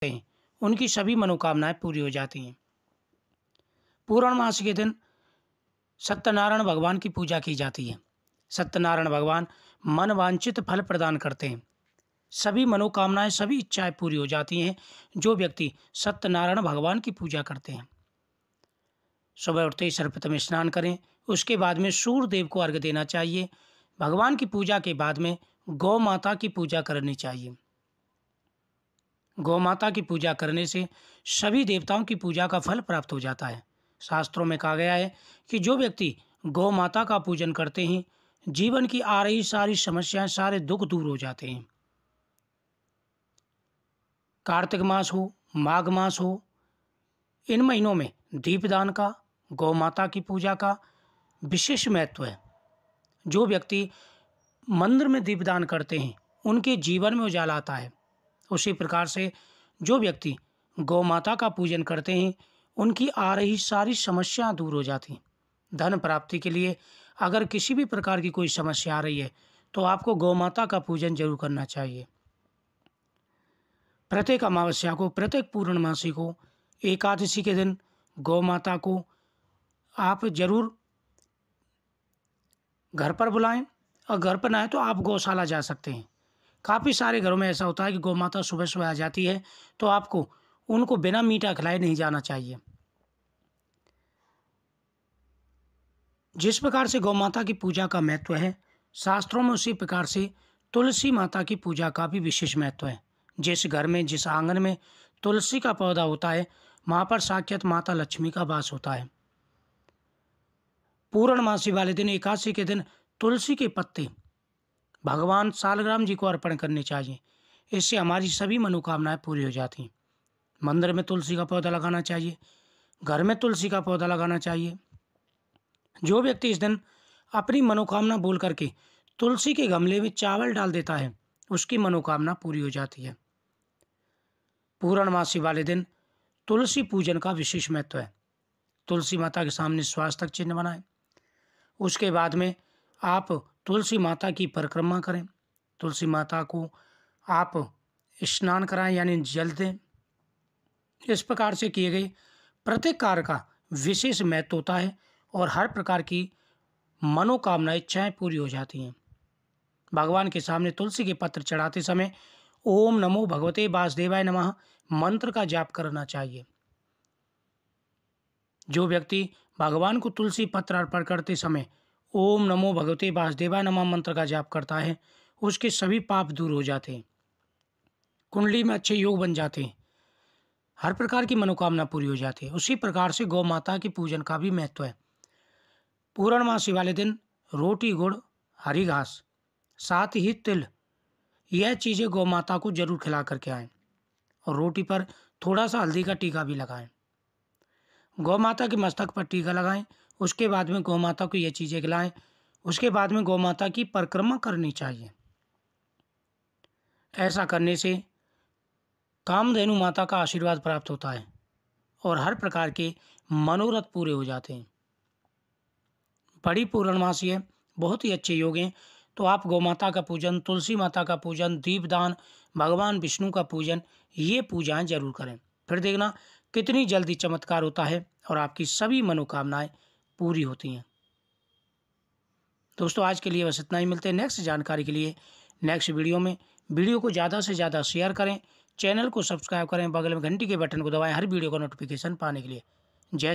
करते हैं उनकी सभी मनोकामनाएं पूरी हो जाती हैं मास के दिन सत्यनारायण भगवान की पूजा की जाती है सत्यनारायण भगवान मनवांचित फल प्रदान करते हैं सभी मनोकामनाएं सभी इच्छाएं पूरी हो जाती हैं जो व्यक्ति सत्यनारायण भगवान की पूजा करते हैं सुबह उठते ही सर्वप्रथम स्नान करें उसके बाद में सूर्य देव को अर्घ देना चाहिए भगवान की पूजा के बाद में गौ माता की पूजा करनी चाहिए गौ माता की पूजा करने से सभी देवताओं की पूजा का फल प्राप्त हो जाता है शास्त्रों में कहा गया है कि जो व्यक्ति गौ माता का पूजन करते हैं जीवन की आ रही सारी समस्याएं सारे दुख दूर हो जाते हैं कार्तिक मास हो माघ मास हो इन महीनों में दीपदान का गौ माता की पूजा का विशेष महत्व है जो व्यक्ति मंदिर में दीपदान करते हैं उनके जीवन में उजाला आता है उसी प्रकार से जो व्यक्ति गौ माता का पूजन करते हैं उनकी आ रही सारी समस्याएं दूर हो जाती हैं धन प्राप्ति के लिए अगर किसी भी प्रकार की कोई समस्या आ रही है तो आपको गौ माता का पूजन जरूर करना चाहिए प्रत्येक अमावस्या को प्रत्येक पूर्णमासी को एकादशी के दिन गौ माता को आप जरूर घर पर बुलाएं और घर पर ना आए तो आप गौशाला जा सकते हैं काफ़ी सारे घरों में ऐसा होता है कि गौ माता सुबह सुबह आ जाती है तो आपको उनको बिना मीठा खिलाए नहीं जाना चाहिए जिस प्रकार से गौ माता की पूजा का महत्व है शास्त्रों में उसी प्रकार से तुलसी माता की पूजा का भी विशेष महत्व है जिस घर में जिस आंगन में तुलसी का पौधा होता है वहाँ पर साक्षात माता लक्ष्मी का वास होता है पूर्णमासी वाले दिन एकादशी के दिन तुलसी के पत्ते भगवान सालग्राम जी को अर्पण करने चाहिए इससे हमारी सभी मनोकामनाएं पूरी हो जाती हैं मंदिर में तुलसी का पौधा लगाना चाहिए घर में तुलसी का पौधा लगाना चाहिए जो व्यक्ति इस दिन अपनी मनोकामना बोल करके तुलसी के गमले में चावल डाल देता है उसकी मनोकामना पूरी हो जाती है पूर्णमासी वाले दिन तुलसी पूजन का विशेष महत्व है तुलसी माता के सामने स्वास्थ्य चिन्ह बनाएं उसके बाद में आप तुलसी माता की परिक्रमा करें तुलसी माता को आप स्नान कराएं यानी जल दें इस प्रकार से किए गए प्रत्येक कार्य का विशेष महत्व होता है और हर प्रकार की मनोकामना इच्छाएं पूरी हो जाती हैं भगवान के सामने तुलसी के पत्र चढ़ाते समय ओम नमो भगवते वासुदेवाय नमः मंत्र का जाप करना चाहिए जो व्यक्ति भगवान को तुलसी पत्र अर्पण करते समय ओम नमो भगवते वासुदेवा नमः मंत्र का जाप करता है उसके सभी पाप दूर हो जाते हैं कुंडली में अच्छे योग बन जाते हैं हर प्रकार की मनोकामना पूरी हो जाती है उसी प्रकार से गौ माता के पूजन का भी महत्व है पूर्णमासी वाले दिन रोटी गुड़ हरी घास साथ ही तिल यह चीज़ें गौ माता को जरूर खिला करके आएँ और रोटी पर थोड़ा सा हल्दी का टीका भी लगाएं गौ माता के मस्तक पर टीका लगाएं उसके बाद में गौ माता को ये चीज़ें खिलाएं उसके बाद में गौ माता की परिक्रमा करनी चाहिए ऐसा करने से कामधेनु माता का आशीर्वाद प्राप्त होता है और हर प्रकार के मनोरथ पूरे हो जाते हैं बड़ी पूर्णमासी है बहुत ही अच्छे योग हैं तो आप गौ माता का पूजन तुलसी माता का पूजन दीपदान भगवान विष्णु का पूजन ये पूजाएं जरूर करें फिर देखना कितनी जल्दी चमत्कार होता है और आपकी सभी मनोकामनाएं पूरी होती हैं दोस्तों आज के लिए बस इतना ही मिलते हैं नेक्स्ट जानकारी के लिए नेक्स्ट वीडियो में वीडियो को ज़्यादा से ज़्यादा शेयर करें चैनल को सब्सक्राइब करें बगल में घंटी के बटन को दबाएं हर वीडियो का नोटिफिकेशन पाने के लिए जय